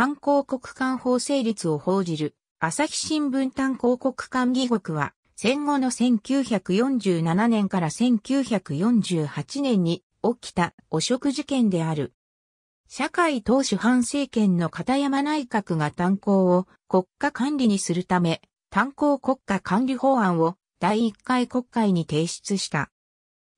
単鉱国間法成立を報じる、朝日新聞単鉱国間議国は、戦後の1947年から1948年に起きた汚職事件である。社会党主犯政権の片山内閣が炭鉱を国家管理にするため、炭鉱国家管理法案を第1回国会に提出した。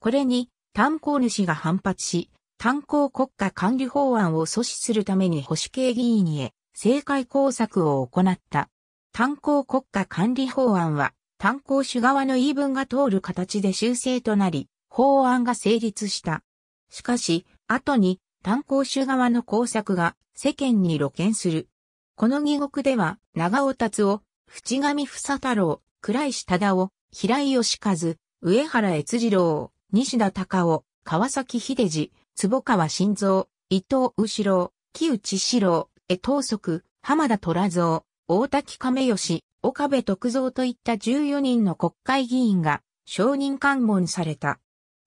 これに炭鉱主が反発し、炭鉱国家管理法案を阻止するために保守系議員へ政界工作を行った。炭鉱国家管理法案は炭鉱主側の言い分が通る形で修正となり、法案が成立した。しかし、後に炭鉱主側の工作が世間に露見する。この議国では、長尾達夫、淵上房太郎、倉石忠夫、平井義和、上原悦次郎、西田隆夫、川崎秀治、坪川新造、伊藤後郎、木内志郎、江藤則、浜田虎蔵、大滝亀吉、岡部徳造といった14人の国会議員が承認喚問された。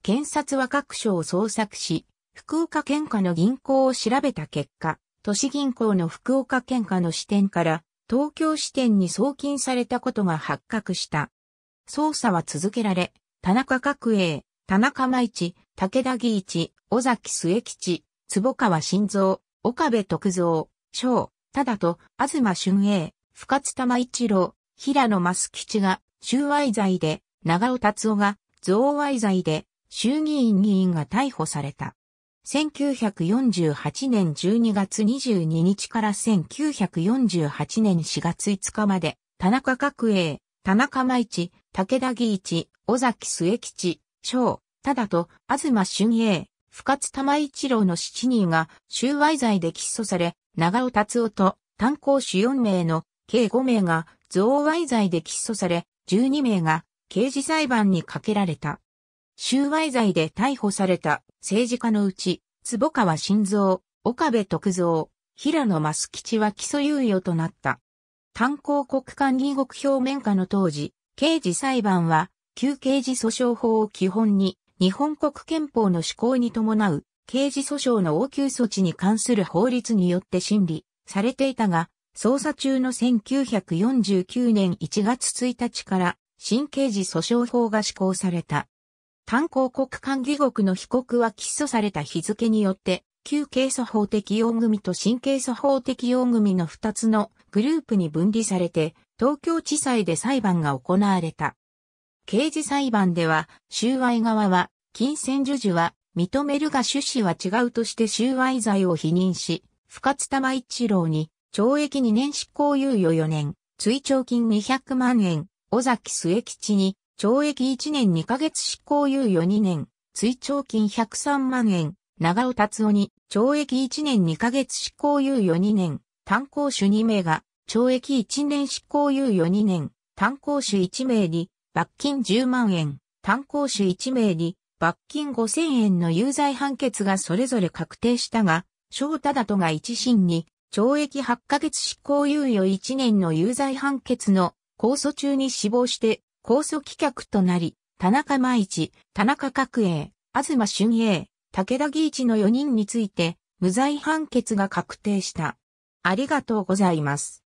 検察は各所を捜索し、福岡県下の銀行を調べた結果、都市銀行の福岡県下の支店から東京支店に送金されたことが発覚した。捜査は続けられ、田中角栄、田中舞一、武田義一、尾崎末吉、坪川新造、岡部徳造、翔、忠と、東俊英、深津玉一郎、平野増吉が、収賄罪で、長尾達夫が、贈賄罪で、衆議院議員が逮捕された。1948年12月22日から1948年4月5日まで、田中角栄、田中舞一、武田義一、尾崎末吉、章、ただと、東俊英、深津玉一郎の7人が収賄罪で起訴され、長尾達夫と炭鉱主4名の計5名が贈賄罪で起訴され、12名が刑事裁判にかけられた。収賄罪で逮捕された政治家のうち、坪川晋三、岡部徳造、平野益吉は起訴猶予となった。炭鉱国間議国表面下の当時、刑事裁判は旧刑事訴訟法を基本に、日本国憲法の施行に伴う、刑事訴訟の応急措置に関する法律によって審理されていたが、捜査中の1949年1月1日から新刑事訴訟法が施行された。炭鉱国間議国の被告は起訴された日付によって、旧刑訴法適用組と新刑訴法適用組の2つのグループに分離されて、東京地裁で裁判が行われた。刑事裁判では、収賄側は、金銭授受は認めるが趣旨は違うとして収賄罪を否認し、深津玉一郎に懲役2年執行猶予4年、追徴金200万円、尾崎末吉に懲役1年2ヶ月執行猶予2年、追徴金103万円、長尾達夫に懲役1年2ヶ月執行猶予2年、炭鉱主2名が懲役1年執行猶予2年、炭鉱主1名に罰金10万円、炭鉱主1名に罰金5000円の有罪判決がそれぞれ確定したが、翔太だとが一審に懲役8ヶ月執行猶予1年の有罪判決の控訴中に死亡して控訴棄却となり、田中舞一、田中角栄、東俊栄、武田義一の4人について無罪判決が確定した。ありがとうございます。